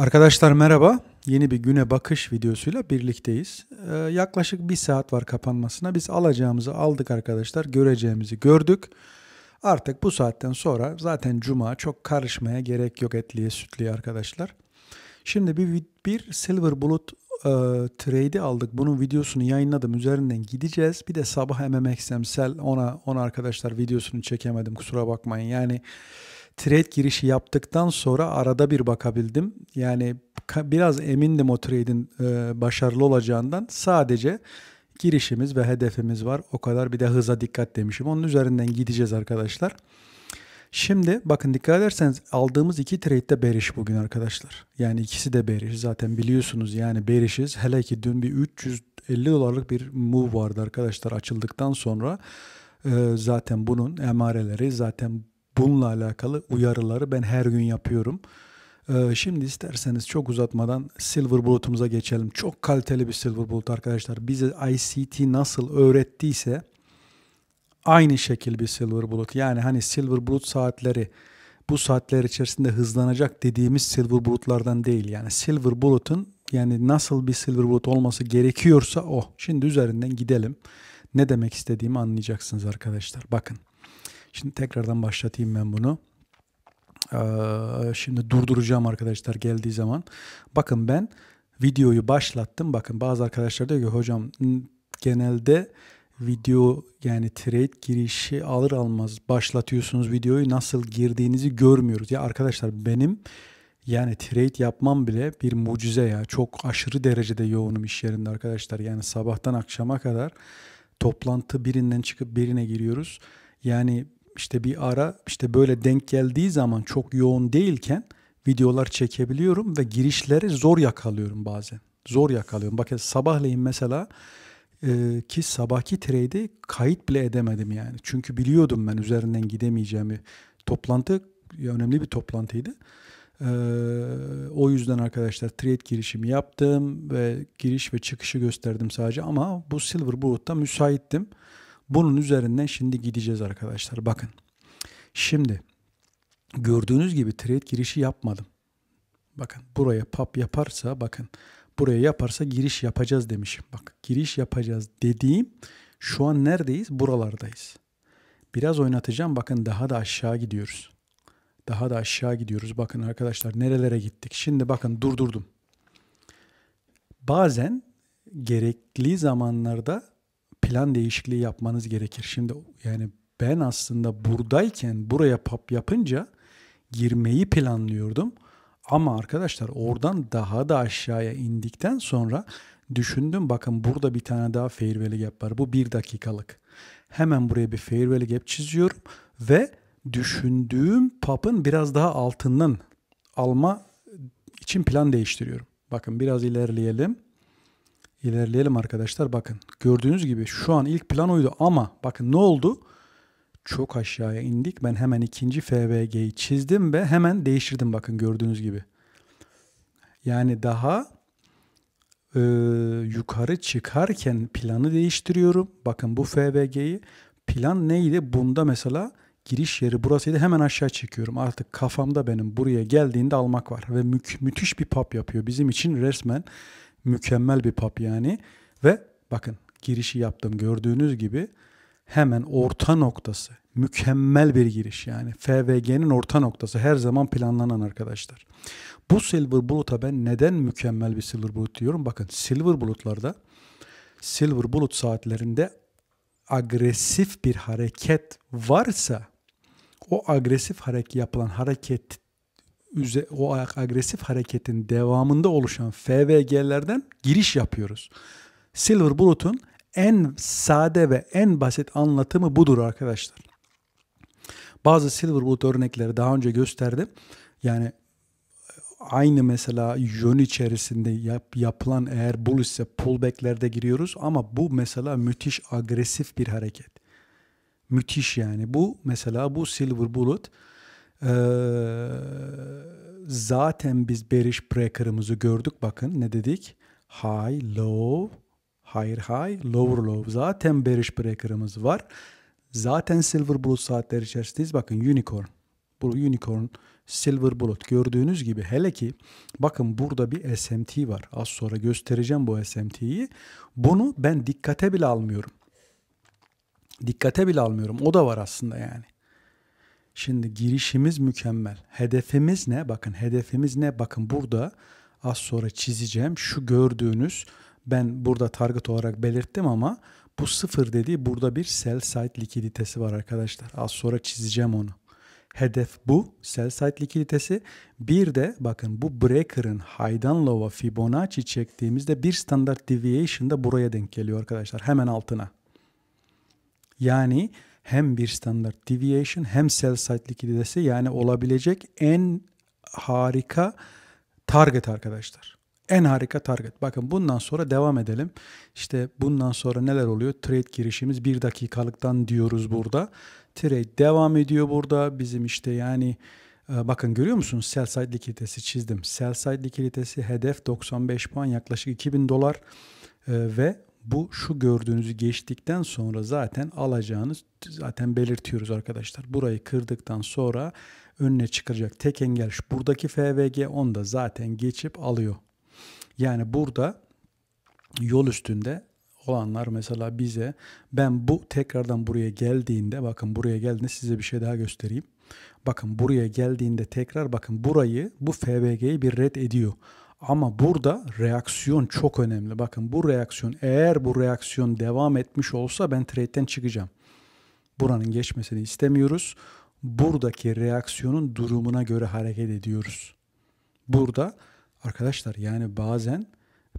Arkadaşlar merhaba. Yeni bir güne bakış videosuyla birlikteyiz. Ee, yaklaşık bir saat var kapanmasına. Biz alacağımızı aldık arkadaşlar. Göreceğimizi gördük. Artık bu saatten sonra zaten cuma çok karışmaya gerek yok etliye sütliye arkadaşlar. Şimdi bir, bir Silver Bulut e, trade'i aldık. Bunun videosunu yayınladım. Üzerinden gideceğiz. Bir de sabah MMXMsel ona, ona arkadaşlar videosunu çekemedim. Kusura bakmayın. Yani trade girişi yaptıktan sonra arada bir bakabildim. Yani biraz emindim o trade'in e, başarılı olacağından. Sadece girişimiz ve hedefimiz var. O kadar bir de hıza dikkat demişim. Onun üzerinden gideceğiz arkadaşlar. Şimdi bakın dikkat ederseniz aldığımız iki trade de beriş bugün arkadaşlar. Yani ikisi de beriş. Zaten biliyorsunuz yani berişiz. Hele ki dün bir 350 dolarlık bir move vardı arkadaşlar açıldıktan sonra. Ee, zaten bunun emareleri zaten Bununla alakalı uyarıları ben her gün yapıyorum. Ee, şimdi isterseniz çok uzatmadan Silver Bullet'umuza geçelim. Çok kaliteli bir Silver Bullet arkadaşlar. Bize ICT nasıl öğrettiyse aynı şekil bir Silver Bullet. Yani hani Silver Bullet saatleri bu saatler içerisinde hızlanacak dediğimiz Silver Bullet'lardan değil. Yani Silver Bullet'ın yani nasıl bir Silver Bullet olması gerekiyorsa o. Şimdi üzerinden gidelim. Ne demek istediğimi anlayacaksınız arkadaşlar. Bakın. Şimdi tekrardan başlatayım ben bunu. Ee, şimdi durduracağım arkadaşlar geldiği zaman. Bakın ben videoyu başlattım. Bakın bazı arkadaşlar diyor ki hocam genelde video yani trade girişi alır almaz başlatıyorsunuz videoyu nasıl girdiğinizi görmüyoruz. Ya arkadaşlar benim yani trade yapmam bile bir mucize ya. Çok aşırı derecede yoğunum iş yerinde arkadaşlar. Yani sabahtan akşama kadar toplantı birinden çıkıp birine giriyoruz. Yani işte bir ara işte böyle denk geldiği zaman çok yoğun değilken videolar çekebiliyorum ve girişleri zor yakalıyorum bazen. Zor yakalıyorum. Bakın sabahleyin mesela e, ki sabahki trade'i kayıt bile edemedim yani. Çünkü biliyordum ben üzerinden gidemeyeceğimi. Toplantı önemli bir toplantıydı. Ee, o yüzden arkadaşlar trade girişimi yaptım ve giriş ve çıkışı gösterdim sadece ama bu Silver Bullet'ta müsaittim. Bunun üzerinden şimdi gideceğiz arkadaşlar. Bakın. Şimdi gördüğünüz gibi trade girişi yapmadım. Bakın buraya pop yaparsa bakın buraya yaparsa giriş yapacağız demişim. Bak giriş yapacağız dediğim şu an neredeyiz? Buralardayız. Biraz oynatacağım. Bakın daha da aşağı gidiyoruz. Daha da aşağı gidiyoruz. Bakın arkadaşlar nerelere gittik. Şimdi bakın durdurdum. Bazen gerekli zamanlarda plan değişikliği yapmanız gerekir. Şimdi yani ben aslında buradayken buraya pap yapınca girmeyi planlıyordum. Ama arkadaşlar oradan daha da aşağıya indikten sonra düşündüm bakın burada bir tane daha fairwell gap var. Bu bir dakikalık. Hemen buraya bir fairwell gap çiziyorum ve düşündüğüm papın biraz daha altından alma için plan değiştiriyorum. Bakın biraz ilerleyelim. İlerleyelim arkadaşlar. Bakın gördüğünüz gibi şu an ilk plan oydu ama bakın ne oldu? Çok aşağıya indik. Ben hemen ikinci FVG'yi çizdim ve hemen değiştirdim bakın gördüğünüz gibi. Yani daha e, yukarı çıkarken planı değiştiriyorum. Bakın bu FVG'yi plan neydi? Bunda mesela giriş yeri burasıydı. Hemen aşağı çekiyorum. Artık kafamda benim buraya geldiğinde almak var. Ve mü- müthiş bir pop yapıyor. Bizim için resmen Mükemmel bir pap yani. Ve bakın girişi yaptım gördüğünüz gibi hemen orta noktası. Mükemmel bir giriş yani. FVG'nin orta noktası her zaman planlanan arkadaşlar. Bu Silver Bulut'a ben neden mükemmel bir Silver Bulut diyorum? Bakın Silver Bulut'larda Silver Bulut saatlerinde agresif bir hareket varsa o agresif hareket yapılan hareket üze, o agresif hareketin devamında oluşan FVG'lerden giriş yapıyoruz. Silver Bulut'un en sade ve en basit anlatımı budur arkadaşlar. Bazı Silver Bulut örnekleri daha önce gösterdim. Yani e, aynı mesela yön içerisinde yap, yapılan eğer bull ise pullbacklerde giriyoruz ama bu mesela müthiş agresif bir hareket. Müthiş yani. Bu mesela bu Silver Bullet ee, zaten biz Beriş Breaker'ımızı gördük bakın ne dedik? High, low, higher high, lower low. Zaten Beriş Breaker'ımız var. Zaten Silver Bullet saatler içerisindeyiz. Bakın Unicorn. Bu Unicorn Silver Bullet gördüğünüz gibi hele ki bakın burada bir SMT var. Az sonra göstereceğim bu SMT'yi. Bunu ben dikkate bile almıyorum. Dikkate bile almıyorum. O da var aslında yani. Şimdi girişimiz mükemmel. Hedefimiz ne? Bakın hedefimiz ne? Bakın burada az sonra çizeceğim. Şu gördüğünüz ben burada target olarak belirttim ama bu sıfır dediği burada bir sell side likiditesi var arkadaşlar. Az sonra çizeceğim onu. Hedef bu sell side likiditesi. Bir de bakın bu breaker'ın high'dan low'a Fibonacci çektiğimizde bir standart deviation da buraya denk geliyor arkadaşlar. Hemen altına. Yani hem bir standard deviation hem sell side likiditesi yani olabilecek en harika target arkadaşlar. En harika target. Bakın bundan sonra devam edelim. İşte bundan sonra neler oluyor? Trade girişimiz bir dakikalıktan diyoruz burada. Trade devam ediyor burada. Bizim işte yani e, bakın görüyor musunuz? Sell side likiditesi çizdim. Sell side likiditesi hedef 95 puan yaklaşık 2000 dolar e, ve bu şu gördüğünüzü geçtikten sonra zaten alacağınız zaten belirtiyoruz arkadaşlar. Burayı kırdıktan sonra önüne çıkacak tek engel şu buradaki FVG onda zaten geçip alıyor. Yani burada yol üstünde olanlar mesela bize ben bu tekrardan buraya geldiğinde bakın buraya geldiğinde size bir şey daha göstereyim. Bakın buraya geldiğinde tekrar bakın burayı bu FVG'yi bir red ediyor. Ama burada reaksiyon çok önemli. Bakın bu reaksiyon eğer bu reaksiyon devam etmiş olsa ben trade'den çıkacağım. Buranın geçmesini istemiyoruz. Buradaki reaksiyonun durumuna göre hareket ediyoruz. Burada arkadaşlar yani bazen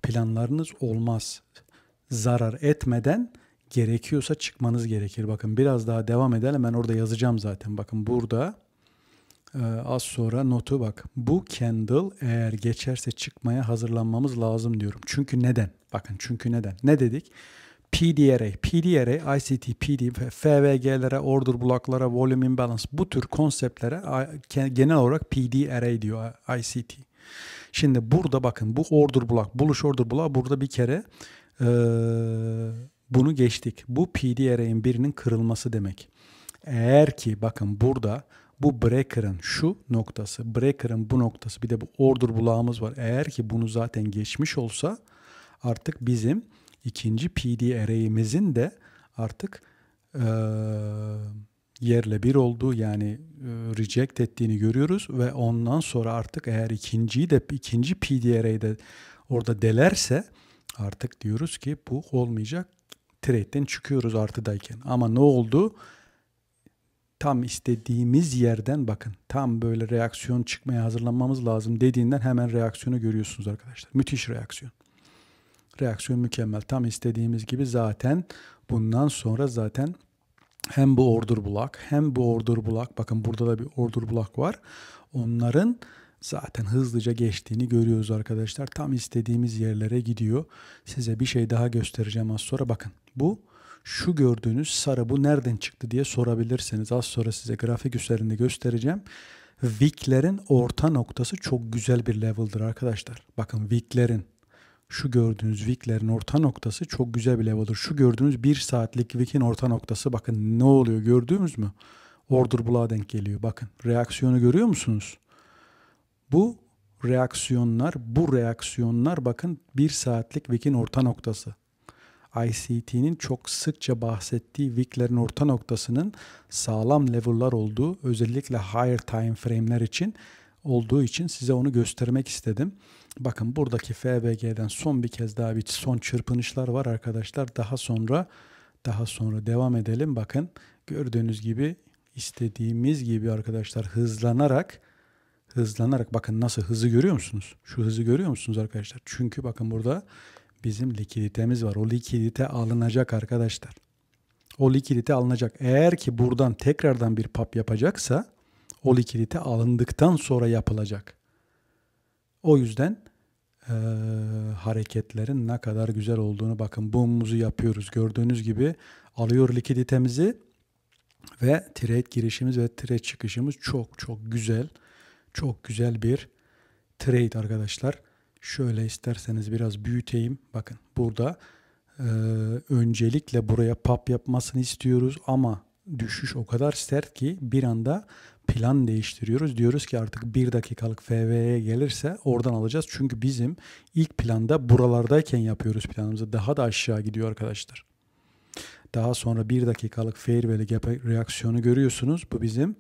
planlarınız olmaz. Zarar etmeden gerekiyorsa çıkmanız gerekir. Bakın biraz daha devam edelim. Ben orada yazacağım zaten. Bakın burada ee, az sonra notu bak. Bu candle eğer geçerse çıkmaya hazırlanmamız lazım diyorum. Çünkü neden? Bakın çünkü neden? Ne dedik? PDRA, PDRA, ICT, PD, FVG'lere, order blocklara, volume imbalance bu tür konseptlere genel olarak PDRA diyor ICT. Şimdi burada bakın bu order block, buluş order block burada bir kere e, bunu geçtik. Bu PDRA'nin birinin kırılması demek. Eğer ki bakın burada bu breaker'ın şu noktası, breaker'ın bu noktası bir de bu order bulağımız var. Eğer ki bunu zaten geçmiş olsa artık bizim ikinci PD array'imizin de artık e, yerle bir olduğu yani e, reject ettiğini görüyoruz ve ondan sonra artık eğer ikinciyi de ikinci PD array'de orada delerse artık diyoruz ki bu olmayacak trade'den çıkıyoruz artıdayken. Ama ne oldu? tam istediğimiz yerden bakın tam böyle reaksiyon çıkmaya hazırlanmamız lazım dediğinden hemen reaksiyonu görüyorsunuz arkadaşlar. Müthiş reaksiyon. Reaksiyon mükemmel. Tam istediğimiz gibi zaten bundan sonra zaten hem bu order bulak hem bu order bulak bakın burada da bir order bulak var. Onların zaten hızlıca geçtiğini görüyoruz arkadaşlar. Tam istediğimiz yerlere gidiyor. Size bir şey daha göstereceğim az sonra bakın. Bu şu gördüğünüz sarı bu nereden çıktı diye sorabilirseniz Az sonra size grafik üzerinde göstereceğim. Wick'lerin orta noktası çok güzel bir level'dır arkadaşlar. Bakın Wick'lerin şu gördüğünüz wicklerin orta noktası çok güzel bir level'dır. Şu gördüğünüz bir saatlik wickin orta noktası bakın ne oluyor gördüğünüz mü? Order Blue'a denk geliyor. Bakın reaksiyonu görüyor musunuz? Bu reaksiyonlar, bu reaksiyonlar bakın bir saatlik wickin orta noktası. ICT'nin çok sıkça bahsettiği weeklerin orta noktasının sağlam level'lar olduğu özellikle higher time frame'ler için olduğu için size onu göstermek istedim. Bakın buradaki FBG'den son bir kez daha bir son çırpınışlar var arkadaşlar. Daha sonra daha sonra devam edelim. Bakın gördüğünüz gibi istediğimiz gibi arkadaşlar hızlanarak hızlanarak bakın nasıl hızı görüyor musunuz? Şu hızı görüyor musunuz arkadaşlar? Çünkü bakın burada bizim likiditemiz var. O likidite alınacak arkadaşlar. O likidite alınacak. Eğer ki buradan tekrardan bir pap yapacaksa o likidite alındıktan sonra yapılacak. O yüzden e, hareketlerin ne kadar güzel olduğunu bakın. Boom'umuzu yapıyoruz. Gördüğünüz gibi alıyor likiditemizi ve trade girişimiz ve trade çıkışımız çok çok güzel. Çok güzel bir trade arkadaşlar. Şöyle isterseniz biraz büyüteyim. Bakın burada e, öncelikle buraya pap yapmasını istiyoruz ama düşüş o kadar sert ki bir anda plan değiştiriyoruz. Diyoruz ki artık bir dakikalık FV'ye gelirse oradan alacağız. Çünkü bizim ilk planda buralardayken yapıyoruz planımızı. Daha da aşağı gidiyor arkadaşlar. Daha sonra bir dakikalık fair value reaksiyonu görüyorsunuz. Bu bizim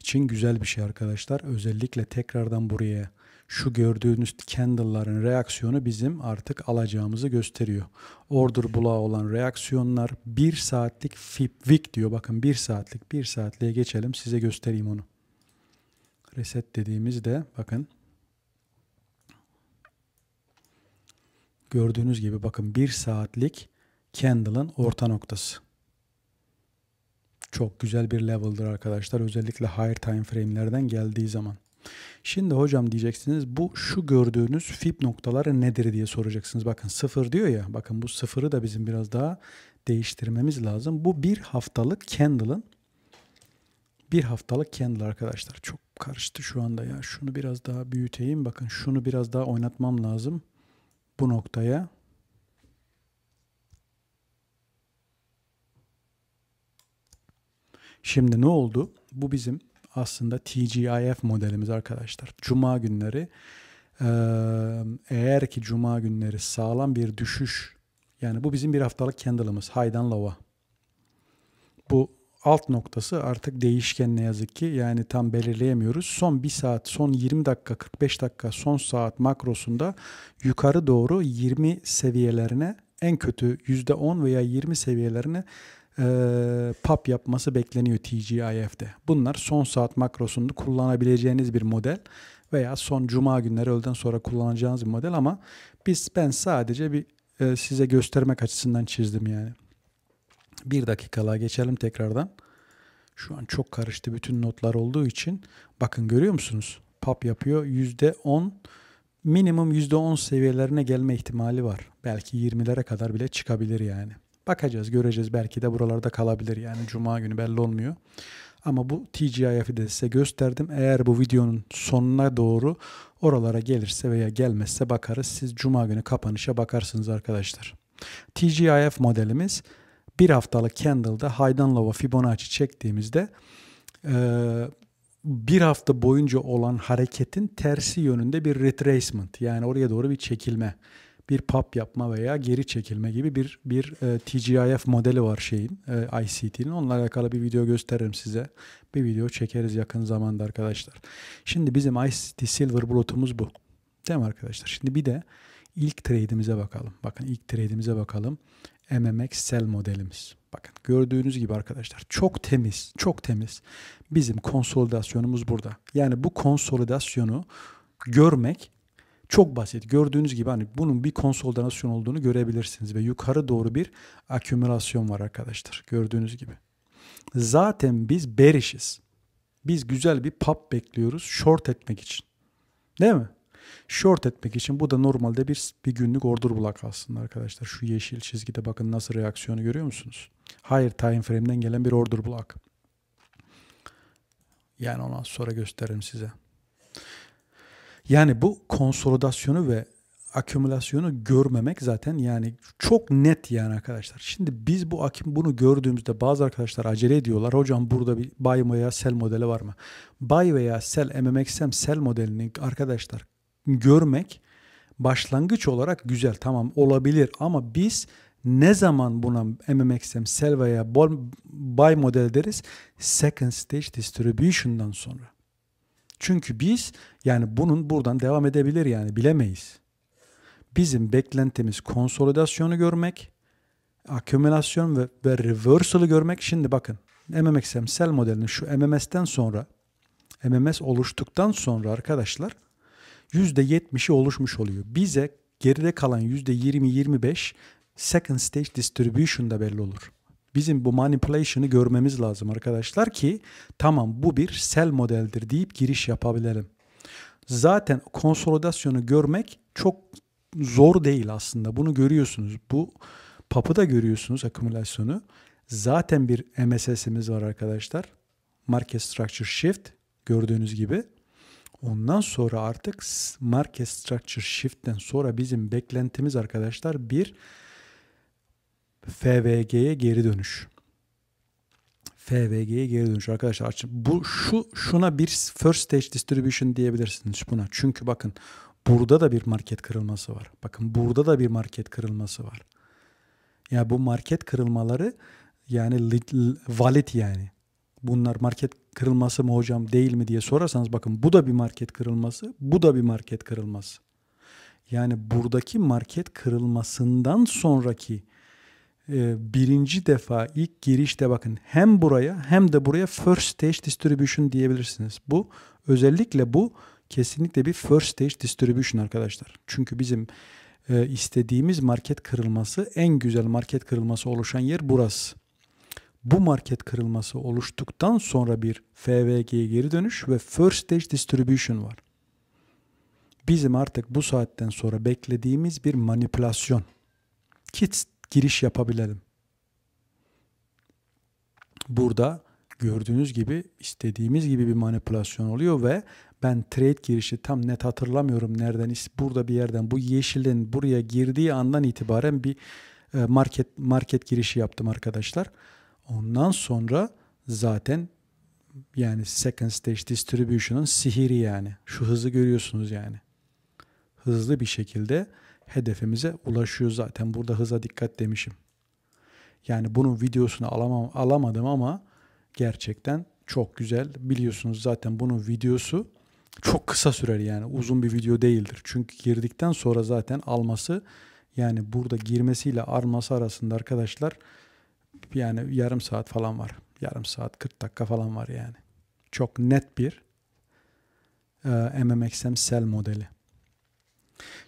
için güzel bir şey arkadaşlar. Özellikle tekrardan buraya şu gördüğünüz candle'ların reaksiyonu bizim artık alacağımızı gösteriyor. Order bulağı olan reaksiyonlar 1 saatlik fib Wick diyor. Bakın 1 saatlik 1 saatliğe geçelim size göstereyim onu. Reset dediğimizde bakın gördüğünüz gibi bakın 1 saatlik candle'ın orta noktası. Çok güzel bir level'dır arkadaşlar. Özellikle higher time frame'lerden geldiği zaman. Şimdi hocam diyeceksiniz bu şu gördüğünüz fib noktaları nedir diye soracaksınız. Bakın sıfır diyor ya bakın bu sıfırı da bizim biraz daha değiştirmemiz lazım. Bu bir haftalık candle'ın bir haftalık candle arkadaşlar. Çok karıştı şu anda ya. Şunu biraz daha büyüteyim. Bakın şunu biraz daha oynatmam lazım. Bu noktaya. Şimdi ne oldu? Bu bizim aslında TGIF modelimiz arkadaşlar. Cuma günleri eğer ki cuma günleri sağlam bir düşüş yani bu bizim bir haftalık candle'ımız haydan lava. Bu alt noktası artık değişken ne yazık ki yani tam belirleyemiyoruz. Son 1 saat, son 20 dakika, 45 dakika, son saat makrosunda yukarı doğru 20 seviyelerine en kötü %10 veya 20 seviyelerine e, ee, pub yapması bekleniyor TGIF'de. Bunlar son saat makrosunda kullanabileceğiniz bir model veya son cuma günleri öğleden sonra kullanacağınız bir model ama biz ben sadece bir e, size göstermek açısından çizdim yani. Bir dakikalığa geçelim tekrardan. Şu an çok karıştı bütün notlar olduğu için. Bakın görüyor musunuz? Pap yapıyor. %10 minimum %10 seviyelerine gelme ihtimali var. Belki 20'lere kadar bile çıkabilir yani. Bakacağız, göreceğiz. Belki de buralarda kalabilir. Yani cuma günü belli olmuyor. Ama bu TGIF'i de size gösterdim. Eğer bu videonun sonuna doğru oralara gelirse veya gelmezse bakarız. Siz cuma günü kapanışa bakarsınız arkadaşlar. TGIF modelimiz bir haftalık candle'da high'dan low'a Fibonacci çektiğimizde bir hafta boyunca olan hareketin tersi yönünde bir retracement yani oraya doğru bir çekilme bir pap yapma veya geri çekilme gibi bir bir e, TGIF modeli var şeyin e, ICT'nin. Onunla alakalı bir video gösteririm size. Bir video çekeriz yakın zamanda arkadaşlar. Şimdi bizim ICT Silver bulutumuz bu. Değil mi arkadaşlar? Şimdi bir de ilk trade'imize bakalım. Bakın ilk trade'imize bakalım. MMX Sell modelimiz. Bakın gördüğünüz gibi arkadaşlar çok temiz, çok temiz. Bizim konsolidasyonumuz burada. Yani bu konsolidasyonu görmek çok basit. Gördüğünüz gibi hani bunun bir konsolidasyon olduğunu görebilirsiniz ve yukarı doğru bir akümülasyon var arkadaşlar. Gördüğünüz gibi. Zaten biz berişiz. Biz güzel bir pop bekliyoruz short etmek için. Değil mi? Short etmek için bu da normalde bir, bir günlük order block aslında arkadaşlar. Şu yeşil çizgide bakın nasıl reaksiyonu görüyor musunuz? Hayır, time frame'den gelen bir order block. Yani ondan sonra gösteririm size. Yani bu konsolidasyonu ve akümülasyonu görmemek zaten yani çok net yani arkadaşlar. Şimdi biz bu akim bunu gördüğümüzde bazı arkadaşlar acele ediyorlar. Hocam burada bir buy veya sell modeli var mı? Buy veya sell MMXM sell modelini arkadaşlar görmek başlangıç olarak güzel tamam olabilir ama biz ne zaman buna MMXM sell veya buy model deriz? Second stage distribution'dan sonra. Çünkü biz yani bunun buradan devam edebilir yani bilemeyiz. Bizim beklentimiz konsolidasyonu görmek, akümülasyon ve, ve reversal'ı görmek. Şimdi bakın MMXMSL modelinin şu MMS'ten sonra MMS oluştuktan sonra arkadaşlar %70'i oluşmuş oluyor. Bize geride kalan %20-25 second stage distribution'da belli olur. Bizim bu manipulation'ı görmemiz lazım arkadaşlar ki tamam bu bir sell modeldir deyip giriş yapabilirim. Zaten konsolidasyonu görmek çok zor değil aslında. Bunu görüyorsunuz. Bu PAP'ı görüyorsunuz akümülasyonu. Zaten bir MSS'imiz var arkadaşlar. Market Structure Shift gördüğünüz gibi. Ondan sonra artık Market Structure Shift'ten sonra bizim beklentimiz arkadaşlar bir FVG'ye geri dönüş. FVG'ye geri dönüş arkadaşlar. açın Bu şu şuna bir first stage distribution diyebilirsiniz buna. Çünkü bakın burada da bir market kırılması var. Bakın burada da bir market kırılması var. Ya yani bu market kırılmaları yani valid yani. Bunlar market kırılması mı hocam değil mi diye sorarsanız bakın bu da bir market kırılması, bu da bir market kırılması. Yani buradaki market kırılmasından sonraki ee, birinci defa ilk girişte bakın hem buraya hem de buraya first stage distribution diyebilirsiniz. Bu özellikle bu kesinlikle bir first stage distribution arkadaşlar. Çünkü bizim e, istediğimiz market kırılması en güzel market kırılması oluşan yer burası. Bu market kırılması oluştuktan sonra bir FVG'ye geri dönüş ve first stage distribution var. Bizim artık bu saatten sonra beklediğimiz bir manipülasyon. kids giriş yapabilelim. Burada gördüğünüz gibi istediğimiz gibi bir manipülasyon oluyor ve ben trade girişi tam net hatırlamıyorum nereden burada bir yerden bu yeşilin buraya girdiği andan itibaren bir e, market market girişi yaptım arkadaşlar. Ondan sonra zaten yani second stage distribution'un sihiri yani. Şu hızı görüyorsunuz yani. Hızlı bir şekilde hedefimize ulaşıyor zaten. Burada hıza dikkat demişim. Yani bunun videosunu alamam, alamadım ama gerçekten çok güzel. Biliyorsunuz zaten bunun videosu çok kısa sürer yani uzun bir video değildir. Çünkü girdikten sonra zaten alması yani burada girmesiyle arması arasında arkadaşlar yani yarım saat falan var. Yarım saat 40 dakika falan var yani. Çok net bir e, MMXM sell modeli.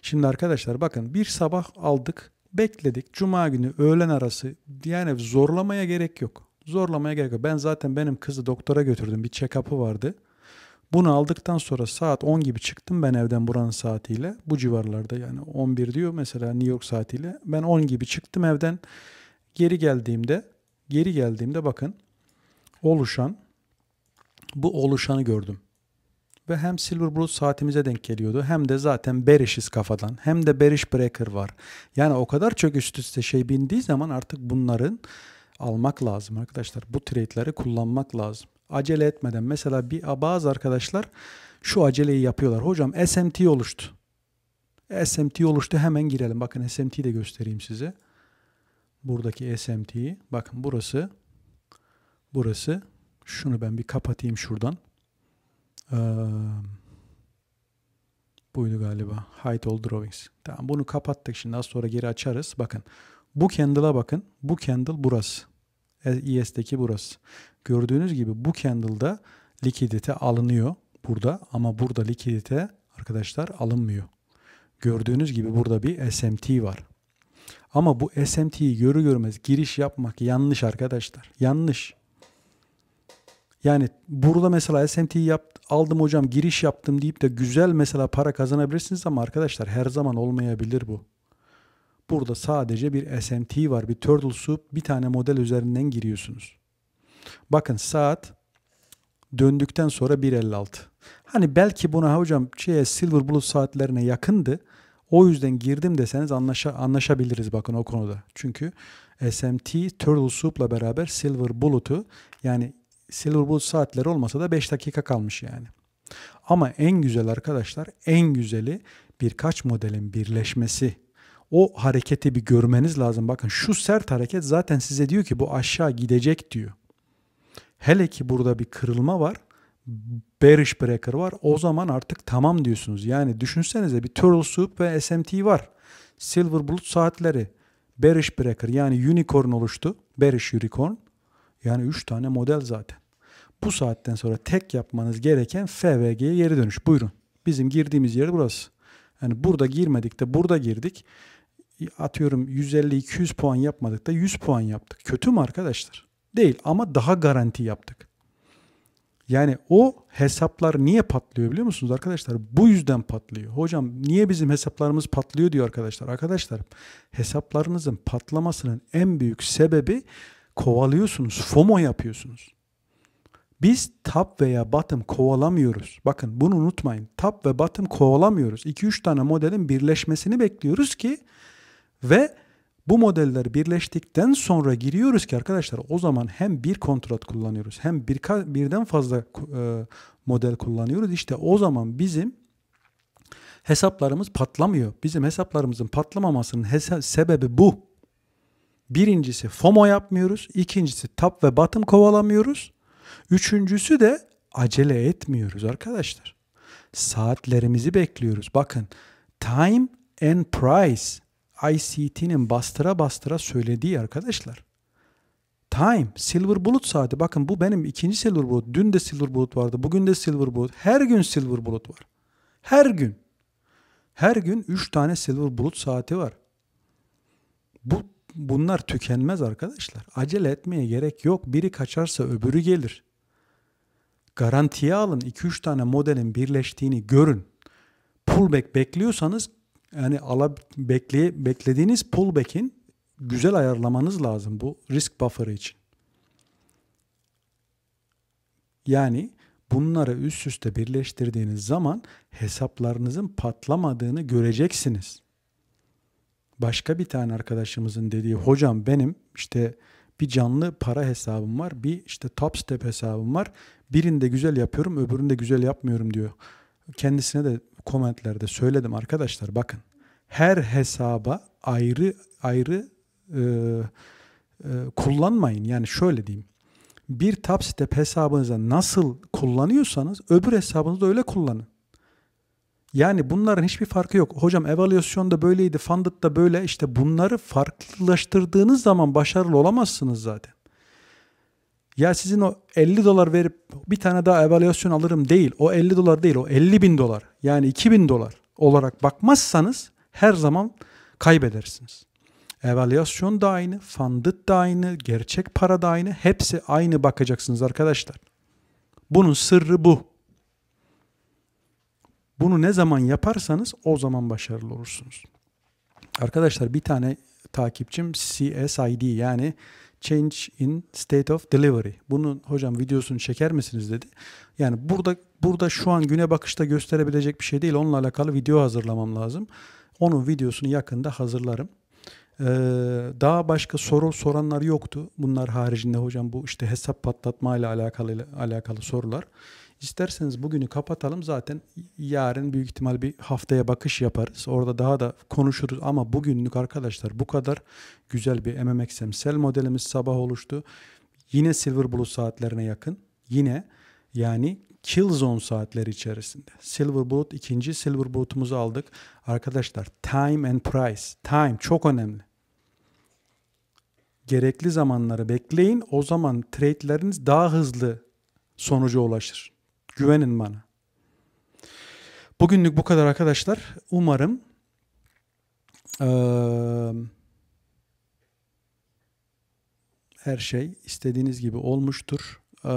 Şimdi arkadaşlar bakın bir sabah aldık, bekledik. Cuma günü öğlen arası yani zorlamaya gerek yok. Zorlamaya gerek yok. Ben zaten benim kızı doktora götürdüm. Bir check-up'ı vardı. Bunu aldıktan sonra saat 10 gibi çıktım ben evden buranın saatiyle. Bu civarlarda yani 11 diyor mesela New York saatiyle. Ben 10 gibi çıktım evden. Geri geldiğimde geri geldiğimde bakın oluşan bu oluşanı gördüm. Ve hem Silver Silverbrook saatimize denk geliyordu. Hem de zaten berişiz kafadan. Hem de beriş breaker var. Yani o kadar çok üst üste şey bindiği zaman artık bunların almak lazım arkadaşlar. Bu trade'leri kullanmak lazım. Acele etmeden mesela bir bazı arkadaşlar şu aceleyi yapıyorlar. Hocam SMT oluştu. SMT oluştu hemen girelim. Bakın SMT'yi de göstereyim size. Buradaki SMT'yi. Bakın burası. Burası. Şunu ben bir kapatayım şuradan buydu galiba. Height all drawings. Tamam bunu kapattık. Şimdi az sonra geri açarız. Bakın. Bu candle'a bakın. Bu candle burası. ES'deki e burası. Gördüğünüz gibi bu candle'da likidite alınıyor burada ama burada likidite arkadaşlar alınmıyor. Gördüğünüz gibi burada bir SMT var. Ama bu SMT'yi görü görmez giriş yapmak yanlış arkadaşlar. Yanlış. Yani burada mesela SMT'yi aldım hocam giriş yaptım deyip de güzel mesela para kazanabilirsiniz ama arkadaşlar her zaman olmayabilir bu. Burada sadece bir SMT var. Bir turtle soup bir tane model üzerinden giriyorsunuz. Bakın saat döndükten sonra 1.56. Hani belki buna hocam şeye, Silver Bullet saatlerine yakındı. O yüzden girdim deseniz anlaşa, anlaşabiliriz bakın o konuda. Çünkü SMT Turtle Soup'la beraber Silver Bulutu yani Silver Silverwood saatleri olmasa da 5 dakika kalmış yani. Ama en güzel arkadaşlar en güzeli birkaç modelin birleşmesi. O hareketi bir görmeniz lazım. Bakın şu sert hareket zaten size diyor ki bu aşağı gidecek diyor. Hele ki burada bir kırılma var. Bearish breaker var. O zaman artık tamam diyorsunuz. Yani düşünsenize bir Turtle Soup ve SMT var. Silver Bulut saatleri. Bearish breaker yani unicorn oluştu. Bearish unicorn. Yani 3 tane model zaten. Bu saatten sonra tek yapmanız gereken FVG'ye geri dönüş. Buyurun. Bizim girdiğimiz yer burası. Yani burada girmedik de burada girdik. Atıyorum 150-200 puan yapmadık da 100 puan yaptık. Kötü mü arkadaşlar? Değil ama daha garanti yaptık. Yani o hesaplar niye patlıyor biliyor musunuz arkadaşlar? Bu yüzden patlıyor. Hocam niye bizim hesaplarımız patlıyor diyor arkadaşlar. Arkadaşlar hesaplarınızın patlamasının en büyük sebebi kovalıyorsunuz, FOMO yapıyorsunuz. Biz top veya bottom kovalamıyoruz. Bakın bunu unutmayın. Top ve bottom kovalamıyoruz. 2-3 tane modelin birleşmesini bekliyoruz ki ve bu modeller birleştikten sonra giriyoruz ki arkadaşlar o zaman hem bir kontrat kullanıyoruz hem birka, birden fazla e, model kullanıyoruz. İşte o zaman bizim hesaplarımız patlamıyor. Bizim hesaplarımızın patlamamasının sebebi bu. Birincisi FOMO yapmıyoruz. ikincisi tap ve batım kovalamıyoruz. Üçüncüsü de acele etmiyoruz arkadaşlar. Saatlerimizi bekliyoruz. Bakın time and price ICT'nin bastıra bastıra söylediği arkadaşlar. Time, Silver Bullet saati. Bakın bu benim ikinci Silver Bullet. Dün de Silver Bullet vardı. Bugün de Silver Bullet. Her gün Silver Bullet var. Her gün. Her gün 3 tane Silver Bullet saati var. Bu bunlar tükenmez arkadaşlar. Acele etmeye gerek yok. Biri kaçarsa öbürü gelir. Garantiye alın. 2-3 tane modelin birleştiğini görün. Pullback bekliyorsanız yani ala, bekle, beklediğiniz pullback'in güzel ayarlamanız lazım bu risk buffer'ı için. Yani bunları üst üste birleştirdiğiniz zaman hesaplarınızın patlamadığını göreceksiniz başka bir tane arkadaşımızın dediği hocam benim işte bir canlı para hesabım var. Bir işte top step hesabım var. Birinde güzel yapıyorum öbüründe güzel yapmıyorum diyor. Kendisine de komentlerde söyledim arkadaşlar bakın. Her hesaba ayrı ayrı e, e, kullanmayın. Yani şöyle diyeyim. Bir top step hesabınıza nasıl kullanıyorsanız öbür hesabınızda öyle kullanın. Yani bunların hiçbir farkı yok. Hocam da böyleydi, funded'da böyle. İşte bunları farklılaştırdığınız zaman başarılı olamazsınız zaten. Ya sizin o 50 dolar verip bir tane daha evalüasyon alırım değil. O 50 dolar değil, o 50 bin dolar. Yani 2000 dolar olarak bakmazsanız her zaman kaybedersiniz. Evaluasyon da aynı, funded da aynı, gerçek para da aynı. Hepsi aynı bakacaksınız arkadaşlar. Bunun sırrı bu. Bunu ne zaman yaparsanız o zaman başarılı olursunuz. Arkadaşlar bir tane takipçim CSID yani Change in State of Delivery. Bunun hocam videosunu çeker misiniz dedi. Yani burada burada şu an güne bakışta gösterebilecek bir şey değil. Onunla alakalı video hazırlamam lazım. Onun videosunu yakında hazırlarım. Ee, daha başka soru soranlar yoktu. Bunlar haricinde hocam bu işte hesap patlatma ile alakalı alakalı sorular. İsterseniz bugünü kapatalım zaten yarın büyük ihtimal bir haftaya bakış yaparız. Orada daha da konuşuruz ama bugünlük arkadaşlar bu kadar güzel bir MMXMSL modelimiz sabah oluştu. Yine Silver Blue saatlerine yakın. Yine yani Killzone saatleri içerisinde. Silver Bullet ikinci Silver Bullet'umuzu aldık. Arkadaşlar time and price. Time çok önemli. Gerekli zamanları bekleyin. O zaman trade'leriniz daha hızlı sonuca ulaşır. Güvenin bana. Bugünlük bu kadar arkadaşlar. Umarım ee, her şey istediğiniz gibi olmuştur. Ee,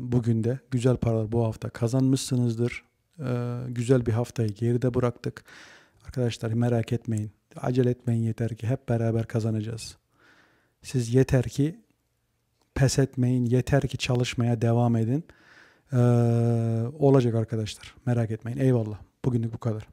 bugün de güzel paralar bu hafta kazanmışsınızdır. Ee, güzel bir haftayı geride bıraktık. Arkadaşlar merak etmeyin. Acele etmeyin yeter ki hep beraber kazanacağız. Siz yeter ki pes etmeyin. Yeter ki çalışmaya devam edin. Ee, olacak arkadaşlar. Merak etmeyin. Eyvallah. Bugünlük bu kadar.